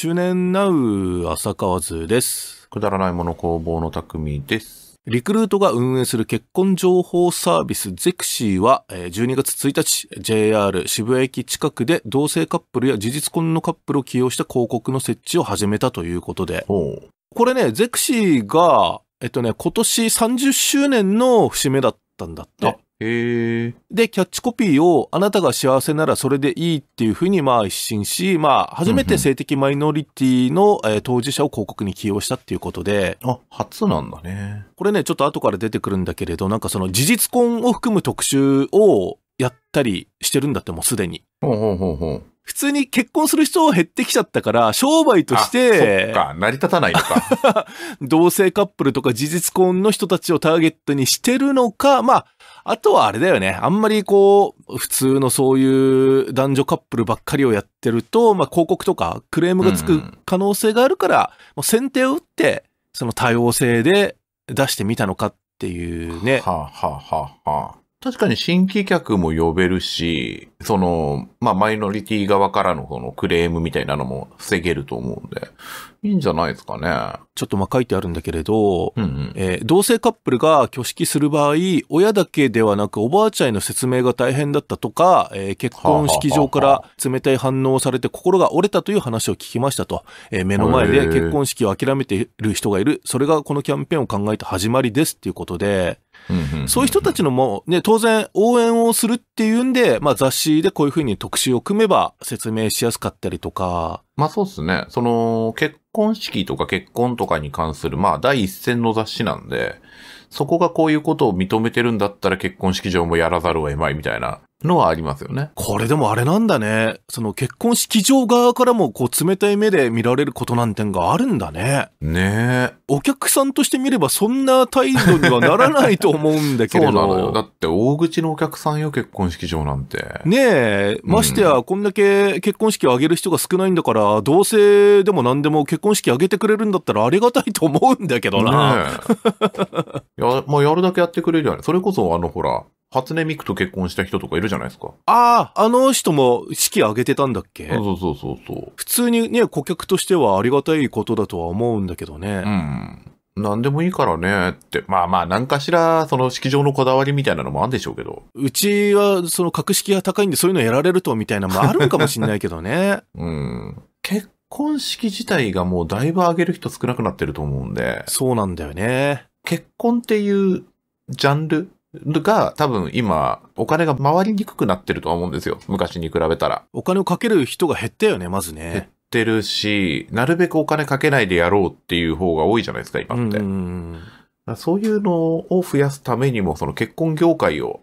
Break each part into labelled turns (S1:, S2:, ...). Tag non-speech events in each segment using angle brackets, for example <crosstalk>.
S1: 中年ナウ浅川図です。くだらないもの工房の匠です。リクルートが運営する結婚情報サービスゼクシーは、12月1日、JR 渋谷駅近くで同性カップルや事実婚のカップルを起用した広告の設置を始めたということで。これね、ゼクシーが、えっとね、今年30周年の節目だったんだって。へで、キャッチコピーを、あなたが幸せならそれでいいっていうふうに、まあ、一新し、まあ、初めて性的マイノリティの、えー、当事者を広告に起用したっていうことで。あ、初なんだね。これね、ちょっと後から出てくるんだけれど、なんかその事実婚を含む特集をやったりしてるんだって、もうすでに。ほうほうほうほう。普通に結婚する人減ってきちゃったから、商売として、そっか、成り立たないのか。<laughs> 同性カップルとか事実婚の人たちをターゲットにしてるのか、まあ、あとはあれだよね。あんまりこう、普通のそういう男女カップルばっかりをやってると、まあ広告とかクレームがつく可能性があるから、うん、先手を打って、その多様性で出してみたのかっていうね。はあ、はあははあ確かに新規客も呼べるし、その、まあ、マイノリティ側からのそのクレームみたいなのも防げると思うんで、いいんじゃないですかね。ちょっとま、書いてあるんだけれど、うんうん、えー、同性カップルが挙式する場合、親だけではなくおばあちゃんへの説明が大変だったとか、えー、結婚式場から冷たい反応をされて心が折れたという話を聞きましたと、えー、目の前で結婚式を諦めている人がいる、それがこのキャンペーンを考えた始まりですっていうことで、そういう人たちのも、ね、当然応援をするっていうんで、まあ、雑誌でこういうふうに特集を組めば説明しやすかったりとか。まあそうですね。その、結婚式とか結婚とかに関する、まあ第一線の雑誌なんで、そこがこういうことを認めてるんだったら結婚式場もやらざるを得まいみたいなのはありますよね。これでもあれなんだね。その結婚式場側からもこう冷たい目で見られることなんてんがあるんだね。ねえ。お客さんとして見ればそんな態度にはならないと思うんだけれど。そうなのよ。だって大口のお客さんよ、結婚式場なんて。ねえ。ましてや、こんだけ結婚式を挙げる人が少ないんだから、同性でも何でも結婚式挙げてくれるんだったらありがたいと思うんだけどな。ねえ。<laughs> や、まあ、やるだけやってくれるじゃない。それこそあのほら、初音ミクと結婚した人とかいるじゃないですか。ああ、あの人も式挙げてたんだっけそうそうそうそう。普通にね、顧客としてはありがたいことだとは思うんだけどね。うん。何でもいいからねって。まあまあ、何かしら、その式場のこだわりみたいなのもあるんでしょうけど。うちは、その格式が高いんでそういうのやられるとみたいなのもあるんかもしんないけどね。<laughs> うん。結婚式自体がもうだいぶ上げる人少なくなってると思うんで。そうなんだよね。結婚っていうジャンルが多分今お金が回りにくくなってるとは思うんですよ。昔に比べたら。お金をかける人が減ったよね、まずね。減ってるし、なるべくお金かけないでやろうっていう方が多いじゃないですか、今って。そういうのを増やすためにも、その結婚業界を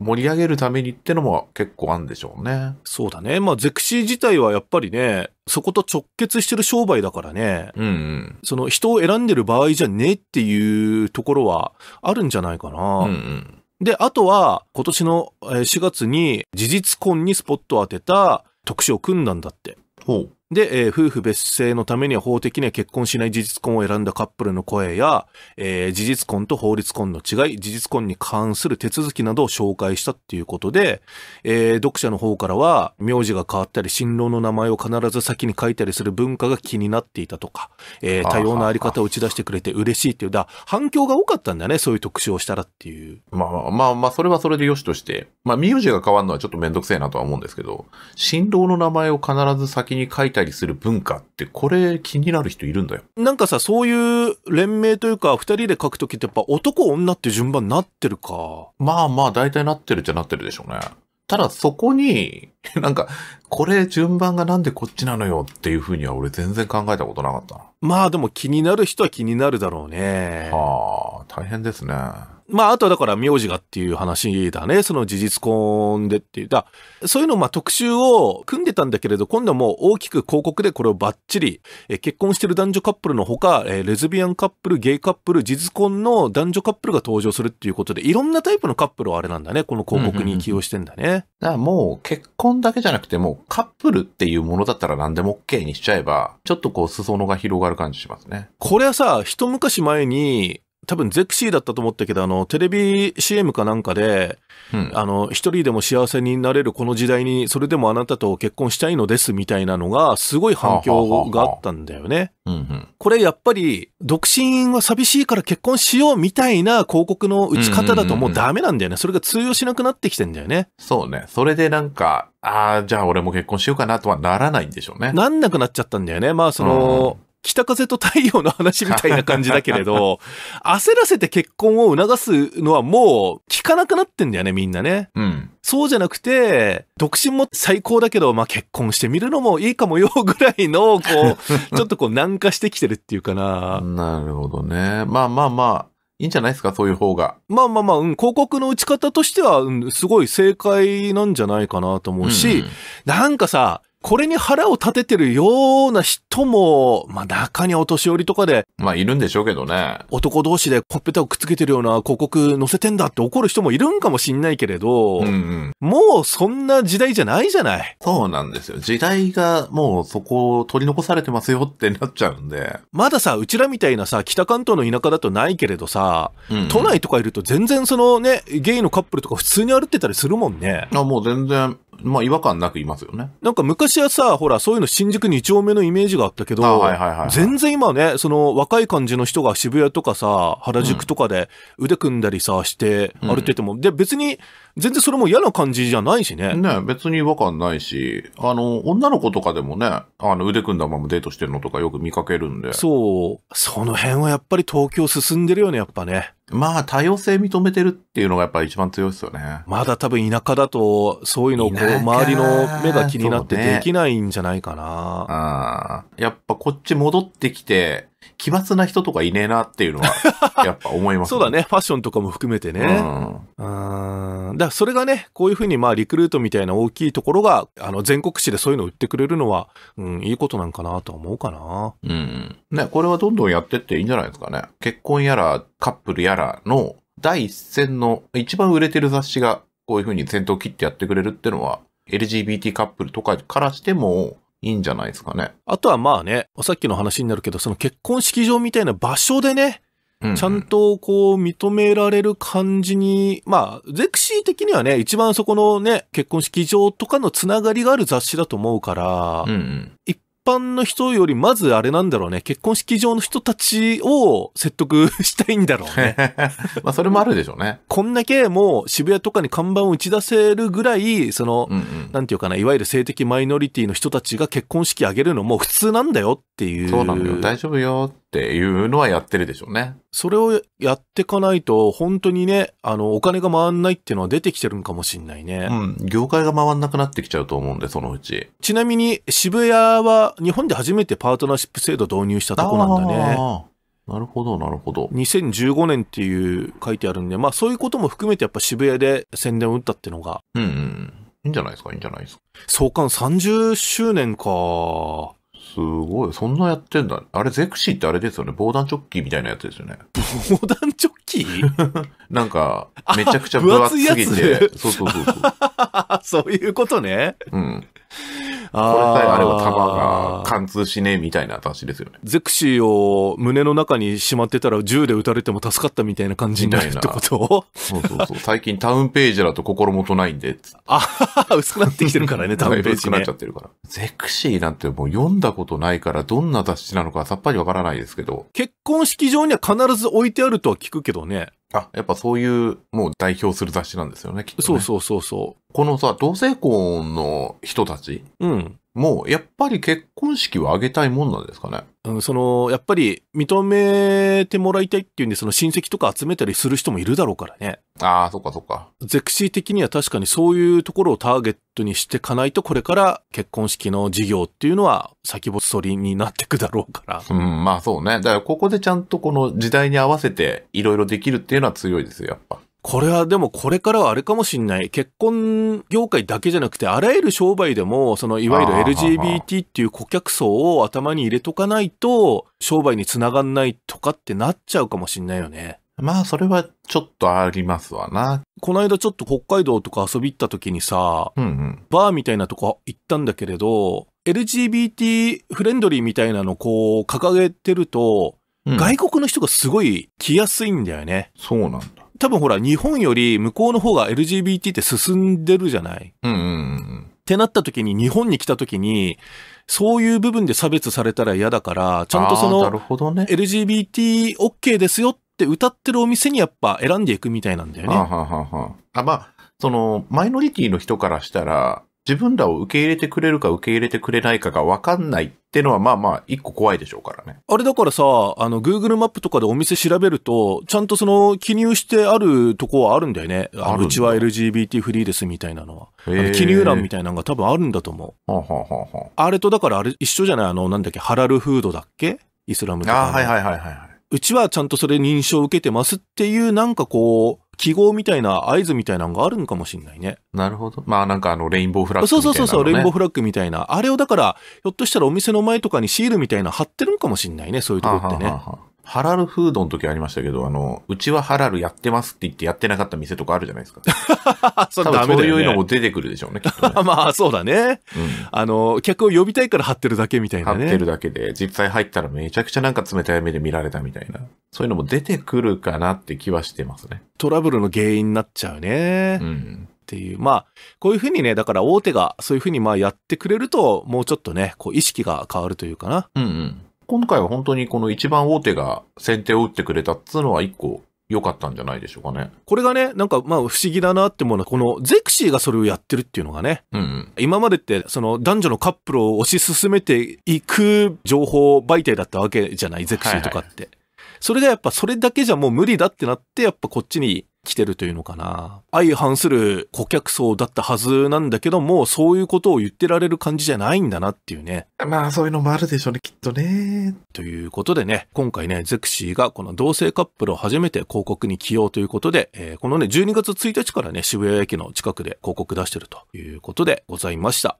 S1: 盛り上げるためにってのも結構あるんでしょうね。そうだね。まあ、ゼクシー自体はやっぱりね、そこと直結してる商売だからね、うんうん、その人を選んでる場合じゃねえっていうところはあるんじゃないかな。うんうんで、あとは、今年の4月に事実婚にスポットを当てた特集を組んだんだって。ほう。で、えー、夫婦別姓のためには法的には結婚しない事実婚を選んだカップルの声や、えー、事実婚と法律婚の違い、事実婚に関する手続きなどを紹介したっていうことで、えー、読者の方からは、名字が変わったり、新郎の名前を必ず先に書いたりする文化が気になっていたとか、えー、多様なあり方を打ち出してくれて嬉しいっていう、だ反響が多かったんだね、そういう特集をしたらっていう。まあまあまあ、まあ、それはそれでよしとして、まあ、名字が変わるのはちょっとめんどくせえなとは思うんですけど、新郎の名前を必ず先に書いたたりする文化って、これ気になる人いるんだよ。なんかさ、そういう連名というか、二人で書くときってやっぱ男女って順番になってるか。まあまあ、大体なってるっちゃなってるでしょうね。ただそこに、<laughs> なんか、これ順番がなんでこっちなのよっていうふうには俺全然考えたことなかった。まあでも気になる人は気になるだろうね。はあ、大変ですね。まあ、あとはだから名字がっていう話だね。その事実婚でっていう。だそういうの、まあ、特集を組んでたんだけれど、今度はもう大きく広告でこれをバッチリ、え結婚してる男女カップルのほか、えレズビアンカップル、ゲイカップル、事実婚の男女カップルが登場するっていうことで、いろんなタイプのカップルをあれなんだね。この広告に起用してんだね。うんうんうん、だもう結婚だけじゃなくて、もうカップルっていうものだったら何でも OK にしちゃえば、ちょっとこう裾野が広がる感じしますね。これはさ、一昔前に、多分ゼクシーだったと思ったけど、あの、テレビ CM かなんかで、うん、あの、一人でも幸せになれるこの時代に、それでもあなたと結婚したいのですみたいなのが、すごい反響があったんだよね。これやっぱり、独身は寂しいから結婚しようみたいな広告の打ち方だともうダメなんだよね。それが通用しなくなってきてんだよね。そうね。それでなんか、ああ、じゃあ俺も結婚しようかなとはならないんでしょうね。なんなくなっちゃったんだよね。まあその、うん北風と太陽の話みたいな感じだけれど、<laughs> 焦らせて結婚を促すのはもう聞かなくなってんだよね、みんなね。うん。そうじゃなくて、独身も最高だけど、まあ、結婚してみるのもいいかもよ、ぐらいの、こう、<laughs> ちょっとこう軟化してきてるっていうかな。なるほどね。まあまあまあ。いいんじゃないですか、そういう方が。まあまあまあ、うん、広告の打ち方としては、うん、すごい正解なんじゃないかなと思うし、うん、なんかさ、これに腹を立ててるような人も、まあ中にお年寄りとかで、まあいるんでしょうけどね。男同士でコッペタをくっつけてるような広告載せてんだって怒る人もいるんかもしんないけれど、うんうん、もうそんな時代じゃないじゃない。そうなんですよ。時代がもうそこを取り残されてますよってなっちゃうんで。まださ、うちらみたいなさ、北関東の田舎だとないけれどさ、うんうん、都内とかいると全然そのね、ゲイのカップルとか普通に歩ってたりするもんね。あ、もう全然まあ違和感なくいますよね。なんか昔はさ、ほら、そういうの新宿二丁目のイメージがあったけど、はいはいはいはい、全然今ね、その若い感じの人が渋谷とかさ、原宿とかで腕組んだりさ、して歩いてても、で、別に全然それも嫌な感じじゃないしね。ね、別に違和感ないし、あの、女の子とかでもね、あの腕組んだままデートしてるのとかよく見かけるんで。そう。その辺はやっぱり東京進んでるよね、やっぱね。まあ、多様性認めてるっていうのがやっぱり一番強いですよね。まだ多分田舎だと、そういうのをこう、周りの目が気になってできないんじゃないかな。ね、やっぱこっち戻ってきて、奇抜な人とかいねえなっていうのは、<laughs> やっぱ思います、ね、そうだね。ファッションとかも含めてね。うん。うんだからそれがね、こういうふうにまあリクルートみたいな大きいところが、あの、全国紙でそういうの売ってくれるのは、うん、いいことなんかなと思うかな。うん。ね、これはどんどんやってっていいんじゃないですかね。結婚やら、カップルやらの第一線の一番売れてる雑誌が、こういうふうに先頭切ってやってくれるっていうのは、LGBT カップルとかからしても、いいんじゃないですかね。あとはまあね、さっきの話になるけど、その結婚式場みたいな場所でね、うんうん、ちゃんとこう認められる感じに、まあ、ゼクシー的にはね、一番そこのね、結婚式場とかのつながりがある雑誌だと思うから、うんうん、一般の人よりまずあれなんだろうね、結婚式場の人たちを説得したいんだろうね。<laughs> まあそれもあるでしょうね。こんだけもう渋谷とかに看板を打ち出せるぐらい、その、うんうん、なんていうかな、いわゆる性的マイノリティの人たちが結婚式あげるのも普通なんだよっていう。そうなんだよ、大丈夫よっていうのはやってるでしょうね。それをやってかないと、本当にね、あの、お金が回んないっていうのは出てきてるんかもしんないね。うん。業界が回んなくなってきちゃうと思うんで、そのうち。ちなみに、渋谷は日本で初めてパートナーシップ制度導入したとこなんだね。なるほど、なるほど。2015年っていう書いてあるんで、まあそういうことも含めてやっぱ渋谷で宣伝を打ったっていうのが。うんうん。いいんじゃないですか、いいんじゃないですか。創刊30周年か。すごい。そんなやってんだ。あれ、ゼクシーってあれですよね。防弾チョッキみたいなやつですよね。<laughs> 防弾チョッキ <laughs> なんか、めちゃくちゃ分厚すぎて。そうそうそうそう。<laughs> そういうことね。うん。これさえあれば弾が貫通しねえみたいな話ですよね。ゼクシーを胸の中にしまってたら銃で撃たれても助かったみたいな感じになるってことそうそうそう。最近タウンページだと心もとないんで。<laughs> あ薄くなってきてるからね、<laughs> タウンページ、ね。薄くなっちゃってるから。ゼクシーなんてもう読んだことないからどんな雑誌なのかさっぱりわからないですけど。結婚式場には必ず置いてあるとは聞くけどね。あ、やっぱそういう、もう代表する雑誌なんですよね、きっと、ね、そうそうそうそう。このさ、同性婚の人たちうん。もうやっぱり結婚式を挙げたいもんなんですかね。うん、その、やっぱり認めてもらいたいっていうんで、その親戚とか集めたりする人もいるだろうからね。ああ、そっかそっか。ゼクシー的には確かにそういうところをターゲットにしてかないと、これから結婚式の事業っていうのは先細りになってくだろうから。うん、まあそうね。だからここでちゃんとこの時代に合わせていろいろできるっていうのは強いですよ、やっぱ。これはでもこれからはあれかもしんない。結婚業界だけじゃなくて、あらゆる商売でも、そのいわゆる LGBT っていう顧客層を頭に入れとかないと、商売につながんないとかってなっちゃうかもしんないよね。まあ、それはちょっとありますわな。この間ちょっと北海道とか遊び行った時にさ、うんうん、バーみたいなとこ行ったんだけれど、LGBT フレンドリーみたいなのこう掲げてると、うん、外国の人がすごい来やすいんだよね。そうなんだ。多分ほら、日本より向こうの方が LGBT って進んでるじゃない。うんうんうん。ってなった時に、日本に来た時に、そういう部分で差別されたら嫌だから、ちゃんとその、LGBT OK ですよって歌ってるお店にやっぱ選んでいくみたいなんだよね。あはははあ、まあ、その、マイノリティの人からしたら、自分らを受け入れてくれるか受け入れてくれないかが分かんないっていうのはまあまあ一個怖いでしょうからね。あれだからさ、あの Google マップとかでお店調べると、ちゃんとその記入してあるとこはあるんだよね。あうちは LGBT フリーですみたいなのは。の記入欄みたいなのが多分あるんだと思う。はあはあはあ、あれとだからあれ一緒じゃないあのなんだっけハラルフードだっけイスラムとか。あはいはいはいはい。うちはちゃんとそれ認証を受けてますっていうなんかこう、記号みたいな合図みたいなのがあるのかもしんないね。なるほど。まあなんかあの、レインボーフラッグみたいな、ね、そうそうそう、レインボーフラッグみたいな。あれをだから、ひょっとしたらお店の前とかにシールみたいな貼ってるのかもしんないね、そういうとこってね。はははハラルフードの時ありましたけど、あの、うちはハラルやってますって言ってやってなかった店とかあるじゃないですか。<laughs> そ多分そういうのも出てくるでしょうね、きっとね <laughs> まあ、そうだね、うん。あの、客を呼びたいから貼ってるだけみたいなね。貼ってるだけで、実際入ったらめちゃくちゃなんか冷たい目で見られたみたいな。そういうのも出てくるかなって気はしてますね。トラブルの原因になっちゃうね。うん。っていう。まあ、こういうふうにね、だから大手がそういうふうにまあやってくれると、もうちょっとね、こう意識が変わるというかな。うんうん。今回は本当にこの一番大手が先手を打ってくれたっつうのは一個良かったんじゃないでしょうかね。これがね、なんかまあ不思議だなって思うのは、このゼクシーがそれをやってるっていうのがね、うんうん、今までってその男女のカップルを推し進めていく情報媒体だったわけじゃない、ゼクシーとかって。はいはいそれがやっぱそれだけじゃもう無理だってなって、やっぱこっちに来てるというのかな。相反する顧客層だったはずなんだけども、そういうことを言ってられる感じじゃないんだなっていうね。まあそういうのもあるでしょうね、きっとね。ということでね、今回ね、ゼクシーがこの同性カップルを初めて広告に起用ということで、えー、このね、12月1日からね、渋谷駅の近くで広告出してるということでございました。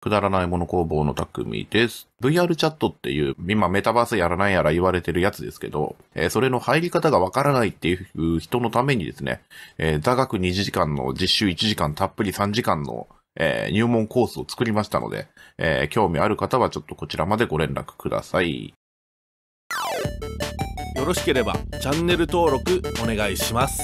S1: くだらないもの工房の匠です。VR チャットっていう、今メタバースやらないやら言われてるやつですけど、えー、それの入り方がわからないっていう人のためにですね、えー、座学2時間の実習1時間たっぷり3時間の、えー、入門コースを作りましたので、えー、興味ある方はちょっとこちらまでご連絡ください。よろしければチャンネル登録お願いします。